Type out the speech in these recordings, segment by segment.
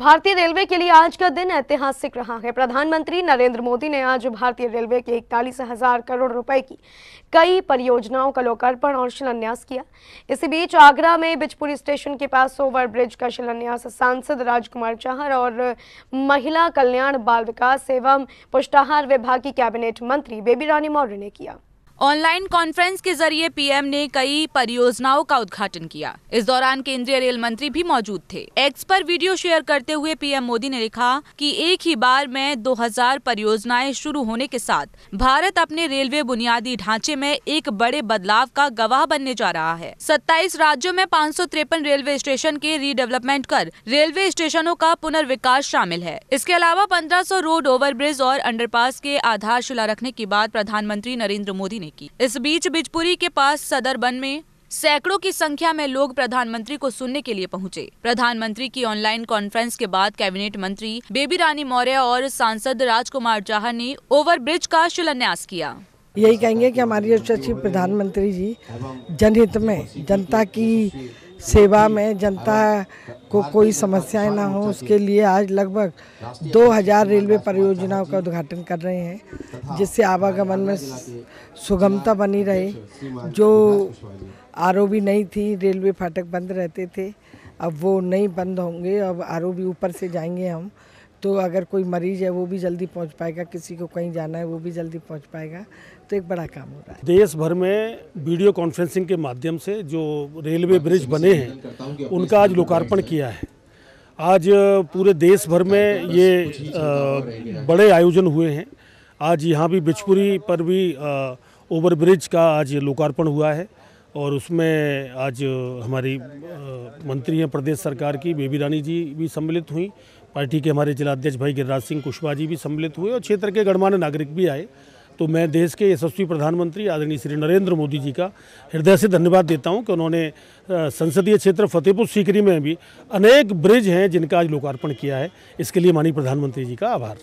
भारतीय रेलवे के लिए आज का दिन ऐतिहासिक रहा है प्रधानमंत्री नरेंद्र मोदी ने आज भारतीय रेलवे के इकतालीस हजार करोड़ रुपए की कई परियोजनाओं का लोकार्पण और शिलान्यास किया इसी बीच आगरा में बिजपुरी स्टेशन के पास ओवर ब्रिज का शिलान्यास सांसद राजकुमार चाहर और महिला कल्याण बाल विकास एवं पुष्टाहार विभाग की कैबिनेट मंत्री बेबी रानी मौर्य ने किया ऑनलाइन कॉन्फ्रेंस के जरिए पीएम ने कई परियोजनाओं का उद्घाटन किया इस दौरान केंद्रीय रेल मंत्री भी मौजूद थे एक्स पर वीडियो शेयर करते हुए पीएम मोदी ने लिखा कि एक ही बार में 2000 परियोजनाएं शुरू होने के साथ भारत अपने रेलवे बुनियादी ढांचे में एक बड़े बदलाव का गवाह बनने जा रहा है सत्ताईस राज्यों में पाँच रेलवे स्टेशन के रीडेवलपमेंट कर रेलवे स्टेशनों का पुनर्विकास शामिल है इसके अलावा पंद्रह रोड ओवरब्रिज और अंडरपास के आधारशिला रखने की बात प्रधानमंत्री नरेंद्र मोदी ने की इस बीच बिजपुरी के पास सदर बन में सैकड़ों की संख्या में लोग प्रधानमंत्री को सुनने के लिए पहुंचे। प्रधानमंत्री की ऑनलाइन कॉन्फ्रेंस के बाद कैबिनेट मंत्री बेबी रानी मौर्य और सांसद राजकुमार चाह ने ओवर ब्रिज का शिलान्यास किया यही कहेंगे कि हमारी यशस्वी प्रधानमंत्री जी जनहित में जनता की सेवा में जनता को कोई समस्याएं ना हो उसके लिए आज लगभग 2000 रेलवे परियोजनाओं का उद्घाटन कर रहे हैं जिससे आवागमन में सुगमता बनी रहे जो आर नहीं थी रेलवे फाटक बंद रहते थे अब वो नहीं बंद होंगे अब आर ऊपर से जाएंगे हम तो अगर कोई मरीज है वो भी जल्दी पहुंच पाएगा किसी को कहीं जाना है वो भी जल्दी पहुंच पाएगा तो एक बड़ा काम हो रहा है देश भर में वीडियो कॉन्फ्रेंसिंग के माध्यम से जो रेलवे ब्रिज बने हैं उनका आज लोकार्पण किया है आज पूरे देश भर में ये बड़े आयोजन हुए हैं आज यहाँ भी बिजपुरी पर भी ओवर ब्रिज का आज लोकार्पण हुआ है और उसमें आज हमारी मंत्री हैं प्रदेश सरकार की बेबी रानी जी भी सम्मिलित हुई पार्टी के हमारे जिलाध्यक्ष भाई गिरिराज सिंह कुशवाहा जी भी सम्मिलित हुए और क्षेत्र के गणमान्य नागरिक भी आए तो मैं देश के यशस्वी प्रधानमंत्री आदरणीय श्री नरेंद्र मोदी जी का हृदय से धन्यवाद देता हूं कि उन्होंने संसदीय क्षेत्र फतेहपुर सीकरी में भी अनेक ब्रिज हैं जिनका आज लोकार्पण किया है इसके लिए माननीय प्रधानमंत्री जी का आभार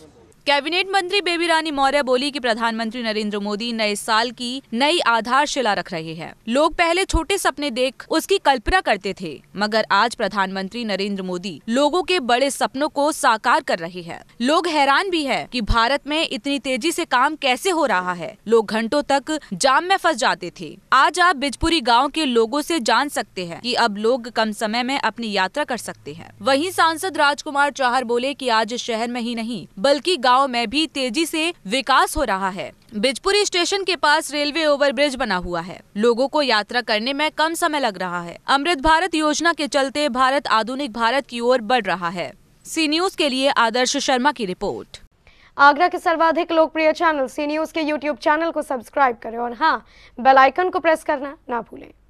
कैबिनेट मंत्री बेबी रानी मौर्य बोली कि प्रधानमंत्री नरेंद्र मोदी नए साल की नई आधारशिला रख रहे हैं लोग पहले छोटे सपने देख उसकी कल्पना करते थे मगर आज प्रधानमंत्री नरेंद्र मोदी लोगों के बड़े सपनों को साकार कर रहे हैं लोग हैरान भी है की भारत में इतनी तेजी ऐसी काम कैसे हो रहा है लोग घंटों तक जाम में फंस जाते थे आज आप बिजपुरी गाँव के लोगों ऐसी जान सकते हैं की अब लोग कम समय में अपनी यात्रा कर सकते हैं वहीं सांसद राजकुमार चौहर बोले कि आज शहर में ही नहीं बल्कि गाँव गांव में भी तेजी से विकास हो रहा है बिजपुरी स्टेशन के पास रेलवे ओवरब्रिज बना हुआ है लोगों को यात्रा करने में कम समय लग रहा है अमृत भारत योजना के चलते भारत आधुनिक भारत की ओर बढ़ रहा है सी न्यूज के लिए आदर्श शर्मा की रिपोर्ट आगरा के सर्वाधिक लोकप्रिय चैनल सी न्यूज के यूट्यूब चैनल को सब्सक्राइब करें और हाँ बेलाइकन को प्रेस करना ना भूलें